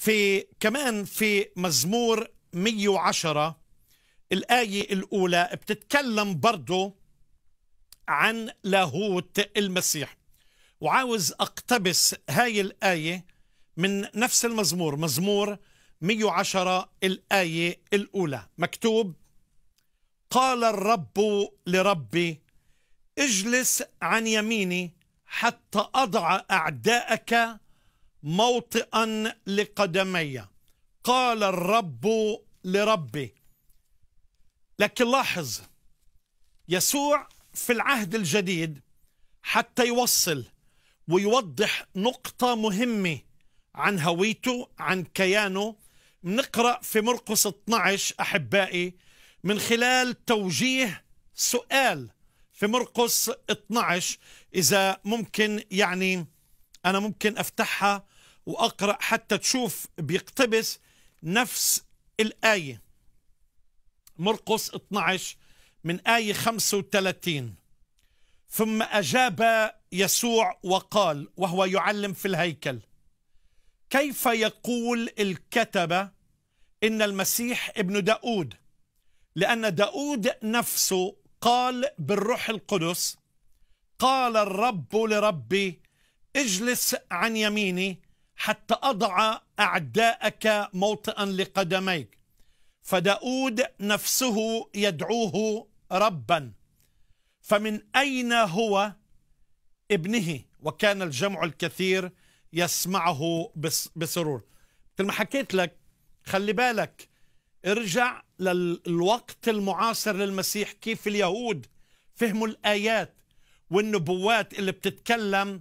في كمان في مزمور 110 الآية الأولى بتتكلم برضه عن لاهوت المسيح وعاوز أقتبس هاي الآية من نفس المزمور مزمور 110 الآية الأولى مكتوب قال الرب لربي اجلس عن يميني حتى أضع أعداءك موطئا لقدمي قال الرب لربي لكن لاحظ يسوع في العهد الجديد حتى يوصل ويوضح نقطة مهمة عن هويته عن كيانه نقرأ في مرقس 12 أحبائي من خلال توجيه سؤال في مرقس 12 إذا ممكن يعني أنا ممكن أفتحها واقرا حتى تشوف بيقتبس نفس الايه مرقس 12 من ايه 35 ثم اجاب يسوع وقال وهو يعلم في الهيكل كيف يقول الكتبه ان المسيح ابن داود لان داود نفسه قال بالروح القدس قال الرب لربي اجلس عن يميني حتى أضع أعداءك موطئا لقدميك فداود نفسه يدعوه ربا فمن أين هو ابنه وكان الجمع الكثير يسمعه بسرور مثل ما حكيت لك خلي بالك ارجع للوقت المعاصر للمسيح كيف اليهود فهموا الآيات والنبوات اللي بتتكلم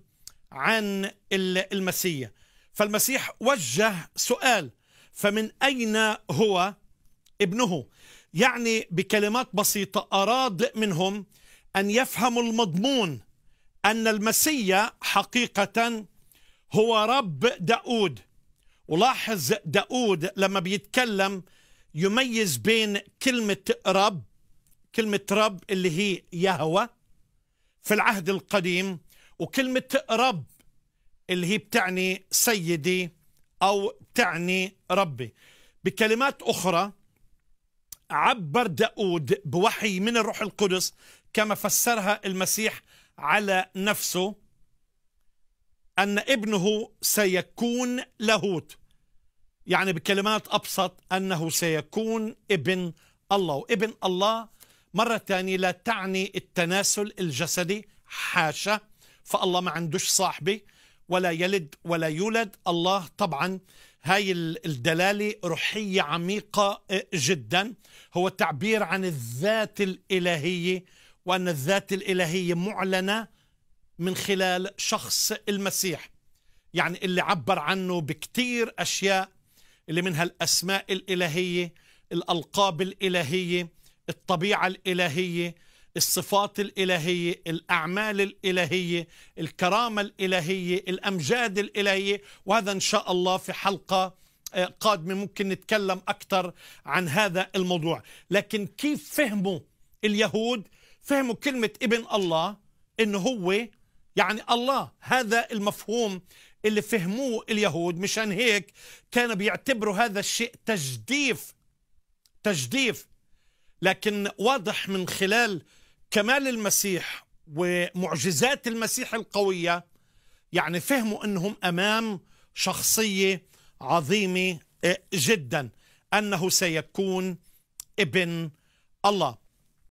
عن المسيح فالمسيح وجه سؤال فمن أين هو ابنه يعني بكلمات بسيطة أراد منهم أن يفهموا المضمون أن المسيا حقيقة هو رب داود ولاحظ داود لما بيتكلم يميز بين كلمة رب كلمة رب اللي هي يهوى في العهد القديم وكلمة رب اللي هي بتعني سيدي أو بتعني ربي بكلمات أخرى عبر داود بوحي من الروح القدس كما فسرها المسيح على نفسه أن ابنه سيكون لاهوت يعني بكلمات أبسط أنه سيكون ابن الله وابن الله مرة ثانية لا تعني التناسل الجسدي حاشا فالله ما عندوش صاحبي ولا يلد ولا يولد الله طبعا هاي الدلالة روحية عميقة آه، جدا هو تعبير عن الذات الإلهية وأن الذات الإلهية معلنة من خلال شخص المسيح يعني اللي عبر عنه بكتير أشياء اللي منها الأسماء الإلهية الألقاب الإلهية الطبيعة الإلهية الصفات الالهيه، الاعمال الالهيه، الكرامه الالهيه، الامجاد الالهيه، وهذا ان شاء الله في حلقه آه، قادمه ممكن نتكلم اكثر عن هذا الموضوع، لكن كيف فهموا اليهود؟ فهموا كلمه ابن الله انه هو يعني الله، هذا المفهوم اللي فهموه اليهود مشان هيك كانوا بيعتبروا هذا الشيء تجديف تجديف لكن واضح من خلال كمال المسيح ومعجزات المسيح القوية يعني فهموا أنهم أمام شخصية عظيمة آه، جدا أنه سيكون ابن الله